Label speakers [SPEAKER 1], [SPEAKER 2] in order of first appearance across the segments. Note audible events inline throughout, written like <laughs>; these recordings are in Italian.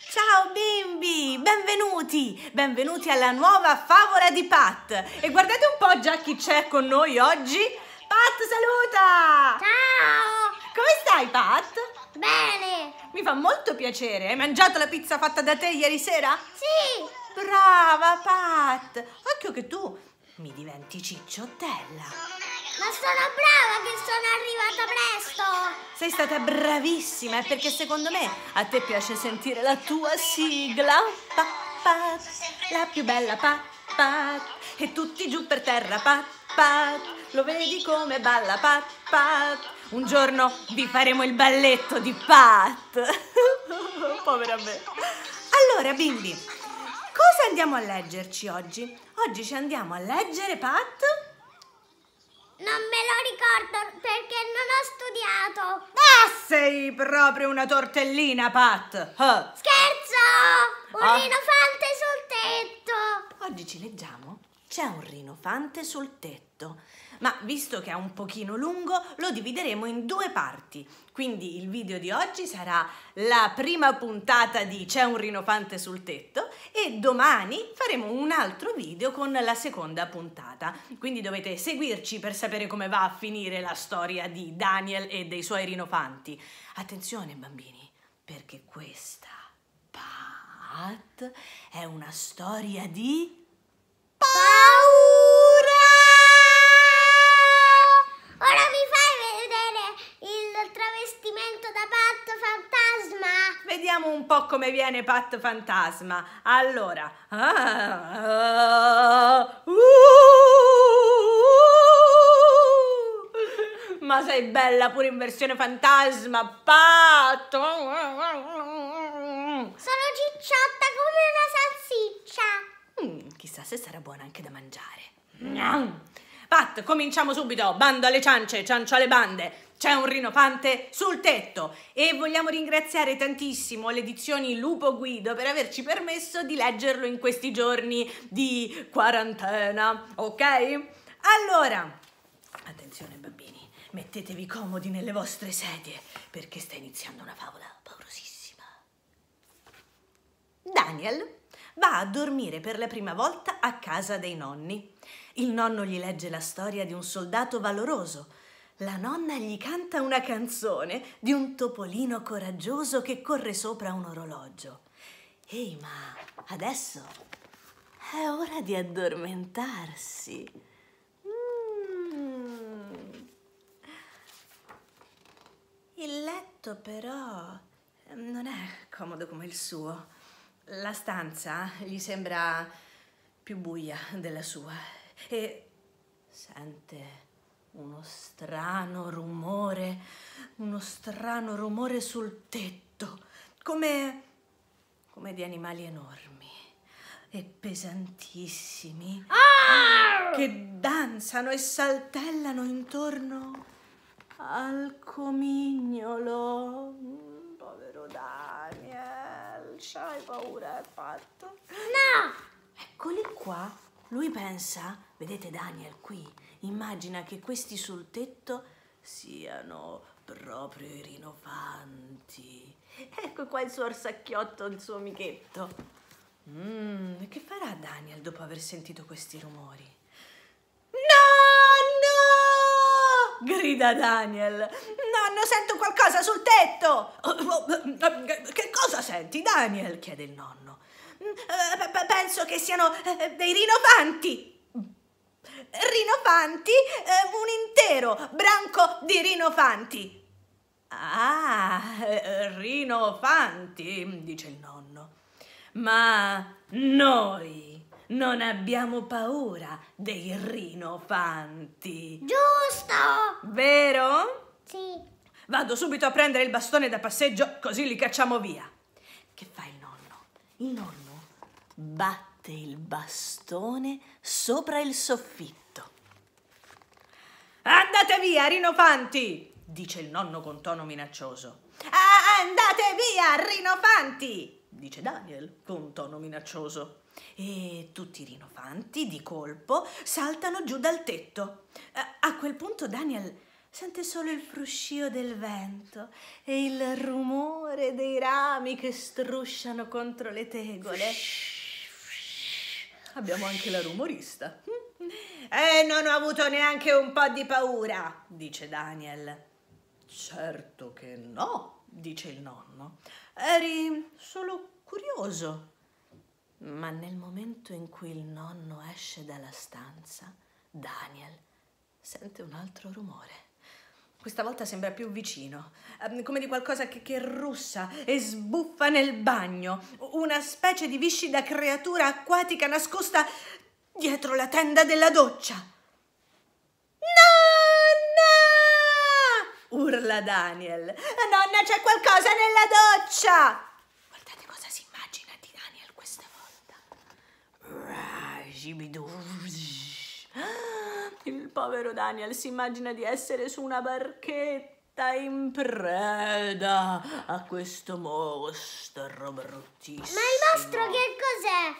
[SPEAKER 1] Ciao bimbi, benvenuti, benvenuti alla nuova favola di Pat e guardate un po' già chi c'è con noi oggi. Pat saluta! Ciao! Come stai Pat? Bene! Mi fa molto piacere, hai mangiato la pizza fatta da te ieri sera? Sì! Brava Pat! Occhio che tu mi diventi cicciottella! Ma sono brava che sono arrivata presto! Sei stata bravissima, è perché secondo me a te piace sentire la tua sigla. Pa, pa, la più bella pa, pa, e tutti giù per terra pa, pa, lo vedi come balla pa, pa. Un giorno vi faremo il balletto di Pat. <laughs> Povera me. Allora, bimbi, cosa andiamo a leggerci oggi? Oggi ci andiamo a leggere, Pat? sei proprio una tortellina, Pat! Huh. Scherzo! Un oh. Ah. rinofante sul tetto! Oggi ci leggiamo c'è un rinofante sul tetto, ma visto che è un pochino lungo lo divideremo in due parti. Quindi il video di oggi sarà la prima puntata di C'è un rinofante sul tetto e domani faremo un altro video con la seconda puntata. Quindi dovete seguirci per sapere come va a finire la storia di Daniel e dei suoi rinofanti. Attenzione bambini, perché questa, Pat, è una storia di... un po' come viene Pat Fantasma. Allora... Ah, uh, uh, ma sei bella pure in versione fantasma, Pat! Sono cicciotta come una salsiccia. Mm, chissà se sarà buona anche da mangiare. Pat, cominciamo subito. Bando alle ciance, ciancio alle bande c'è un rinofante sul tetto e vogliamo ringraziare tantissimo le edizioni Lupo Guido per averci permesso di leggerlo in questi giorni di quarantena, ok? Allora, attenzione bambini, mettetevi comodi nelle vostre sedie perché sta iniziando una favola paurosissima. Daniel va a dormire per la prima volta a casa dei nonni. Il nonno gli legge la storia di un soldato valoroso la nonna gli canta una canzone di un topolino coraggioso che corre sopra un orologio. Ehi, ma adesso è ora di addormentarsi. Mm. Il letto però non è comodo come il suo. La stanza gli sembra più buia della sua e sente uno strano rumore, uno strano rumore sul tetto, come, come di animali enormi e pesantissimi ah! che danzano e saltellano intorno al comignolo. Mm, povero Daniel, hai paura, hai fatto? No! Eccoli qua. Lui pensa, vedete Daniel qui, immagina che questi sul tetto siano proprio i rinovanti. Ecco qua il suo orsacchiotto, il suo amichetto. Mmm, che farà Daniel dopo aver sentito questi rumori? No, no! grida Daniel. Nonno, sento qualcosa sul tetto! Che cosa senti, Daniel? chiede il nonno. Mm, eh, penso che siano eh, dei rinovanti! Rinofanti, eh, un intero branco di rinofanti. Ah, eh, rinofanti, dice il nonno. Ma noi non abbiamo paura dei rinofanti. Giusto! Vero? Sì. Vado subito a prendere il bastone da passeggio così li cacciamo via. Che fa il nonno? Il nonno batte Posate il bastone sopra il soffitto. Andate via, rinofanti! dice il nonno con tono minaccioso. andate via, rinofanti! dice Daniel con tono minaccioso. E tutti i rinofanti, di colpo, saltano giù dal tetto. A quel punto Daniel sente solo il fruscio del vento e il rumore dei rami che strusciano contro le tegole. Shhh abbiamo anche la rumorista. <laughs> E eh, non ho avuto neanche un po' di paura, dice Daniel. Certo che no, dice il nonno. Eri solo curioso. Ma nel momento in cui il nonno esce dalla stanza, Daniel sente un altro rumore. Questa volta sembra più vicino, ehm, come di qualcosa che, che, russa e sbuffa nel bagno, una specie di viscida creatura acquatica nascosta dietro la tenda della doccia. Nonna! urla Daniel. Nonna, c'è qualcosa nella doccia! Guardate cosa si immagina di Daniel questa volta. Ah! Povero Daniel si immagina di essere su una barchetta in preda a questo mostro bruttissimo. Ma il mostro che cos'è?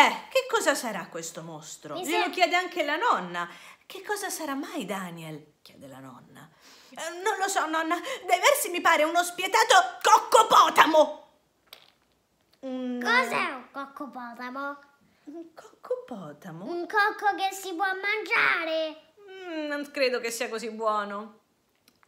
[SPEAKER 1] Eh, che cosa sarà questo mostro? Mi Glielo chiede anche la nonna. Che cosa sarà mai Daniel? chiede la nonna. Eh, non lo so, nonna. Deve versi mi pare uno spietato coccopotamo. Mm. Cos'è un coccopotamo? Un cocco potamo? Un cocco che si può mangiare? Mm, non credo che sia così buono.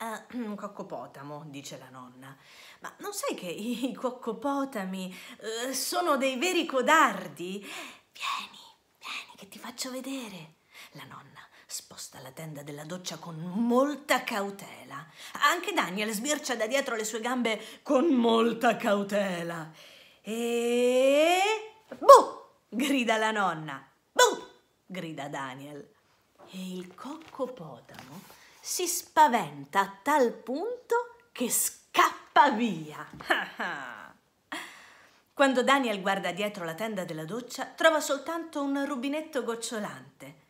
[SPEAKER 1] Uh, un coccopotamo, dice la nonna. Ma non sai che i coccopotami uh, eh, sono dei veri codardi? Vieni, vieni che ti faccio vedere. La nonna sposta la tenda della doccia con molta cautela. Anche Daniel sbircia da dietro le sue gambe con molta cautela. Eeeh grida la nonna. Bum! grida Daniel. E il coccopotamo si spaventa a tal punto che scappa via. <laughs> Quando Daniel guarda dietro la tenda della doccia, trova soltanto un rubinetto gocciolante.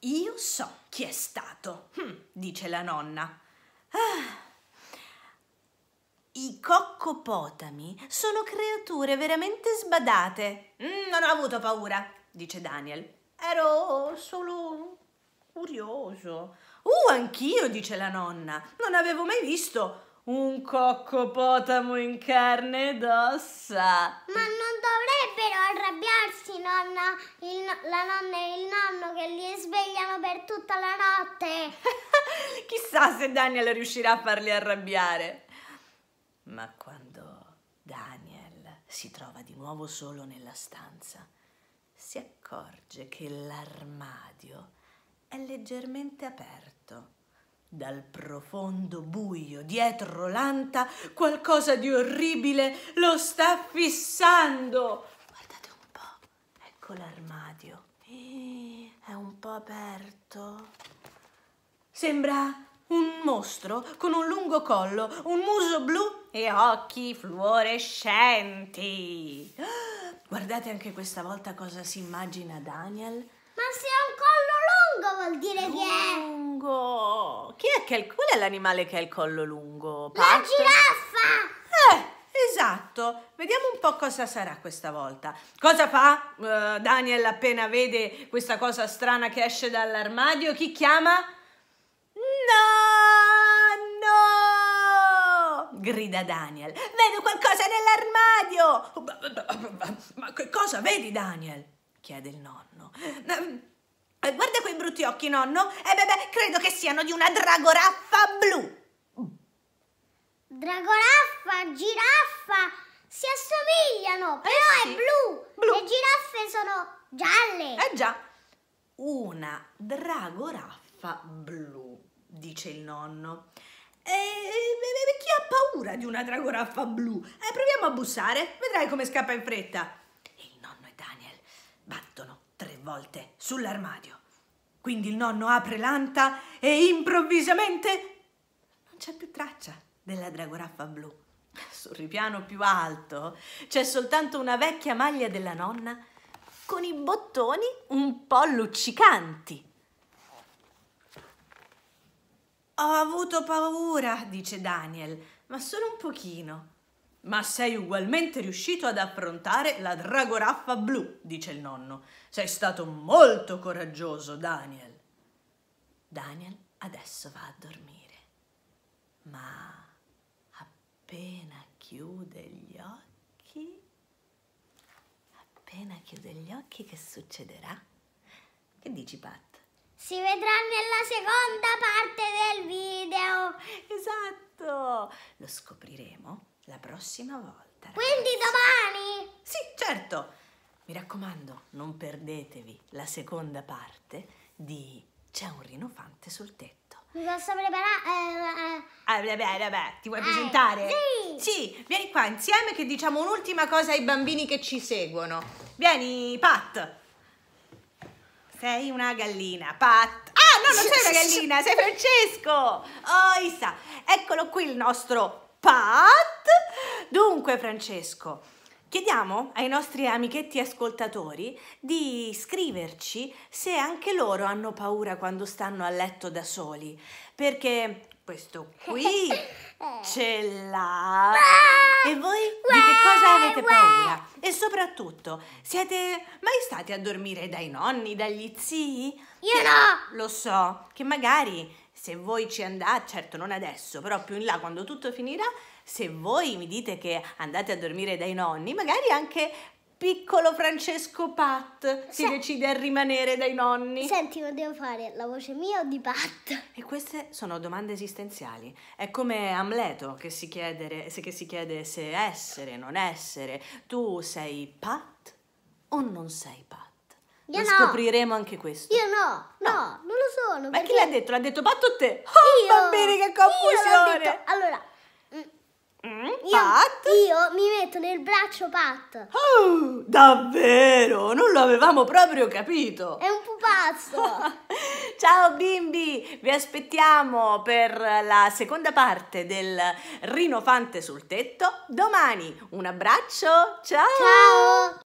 [SPEAKER 1] Io so chi è stato, hm, dice la nonna. Ah, i coccopotami sono creature veramente sbadate. Mm, non ho avuto paura, dice Daniel. Ero solo curioso. Uh, anch'io, dice la nonna. Non avevo mai visto un coccopotamo in carne ed ossa. Ma non dovrebbero arrabbiarsi, nonna, il, la nonna e il nonno che li svegliano per tutta la notte. <laughs> Chissà se Daniel riuscirà a farli arrabbiare. Ma quando Daniel si trova di nuovo solo nella stanza, si accorge che l'armadio è leggermente aperto. Dal profondo buio dietro l'anta qualcosa di orribile lo sta fissando. Guardate un po', ecco l'armadio. È un po' aperto. Sembra un mostro con un lungo collo, un muso blu e occhi fluorescenti. Guardate anche questa volta cosa si immagina Daniel. Ma se ha un collo lungo vuol dire lungo. che è... Lungo! Chi è che qual è l'animale che ha il collo lungo? Pat? La giraffa! Eh, esatto. Vediamo un po' cosa sarà questa volta. Cosa fa uh, Daniel appena vede questa cosa strana che esce dall'armadio? Chi chiama? grida Daniel. Vedo qualcosa nell'armadio! Ma che cosa vedi, Daniel? chiede il nonno. Eh, guarda quei brutti occhi, nonno. E eh, beh, beh, credo che siano di una dragoraffa blu. Dragoraffa, giraffa, si assomigliano, eh però eh sì. è blu. blu. Le giraffe sono gialle. Eh già, una dragoraffa blu, dice il nonno. E, eh, eh, eh, chi ha paura di una dragoraffa blu? Eh, proviamo a bussare, vedrai come scappa in fretta. E il nonno e Daniel battono tre volte sull'armadio. Quindi il nonno apre l'anta e improvvisamente non c'è più traccia della dragoraffa blu. Sul ripiano più alto c'è soltanto una vecchia maglia della nonna con i bottoni un po' luccicanti. Ho avuto paura, dice Daniel, ma solo un pochino. Ma sei ugualmente riuscito ad affrontare la dragoraffa blu, dice il nonno. Sei stato molto coraggioso, Daniel. Daniel adesso va a dormire, ma appena chiude gli occhi, appena chiude gli occhi che succederà? Che dici, Pat? Si vedrà nella seconda parte Lo scopriremo la prossima volta. Ragazzi. Quindi domani? Sì, certo. Mi raccomando, non perdetevi la seconda parte di C'è un rinofante sul tetto. Mi posso preparare? Eh, ah, vabbè, vabbè, ti vuoi eh, presentare? Sì. Sì, vieni qua insieme che diciamo un'ultima cosa ai bambini che ci seguono. Vieni, Pat. Sei una gallina, Pat. Ah! no, non sei una gallina, sei Francesco. Oh, Isa, eccolo qui il nostro Pat. Dunque, Francesco, Chiediamo ai nostri amichetti ascoltatori di scriverci se anche loro hanno paura quando stanno a letto da soli, perché questo qui <laughs> ce l'ha. Ah! E voi di che cosa avete paura? E soprattutto, siete mai stati a dormire dai nonni, dagli zii? Io no! Lo so, che magari se voi ci andate, certo non adesso, però più in là quando tutto finirà, se voi mi dite che andate a dormire dai nonni, magari anche piccolo Francesco Pat si Se... decide a rimanere dai nonni. Senti, lo devo fare la voce mia o di Pat? E queste sono domande esistenziali. È come Amleto che si chiede, che si chiede se essere, non essere. Tu sei Pat o non sei Pat? Io lo no. scopriremo anche questo. Io no, no, no non lo sono. Ma perché... chi l'ha detto? L'ha detto Pat o te? Oh, Io. bambini, che confusione! Io detto, allora, Pat? Io mi metto nel braccio Pat. Oh, davvero? Non lo avevamo proprio capito. È un pupazzo. <laughs> Ciao bimbi, vi aspettiamo per la seconda parte del Rinofante sul tetto domani. Un abbraccio, ciao. Ciao.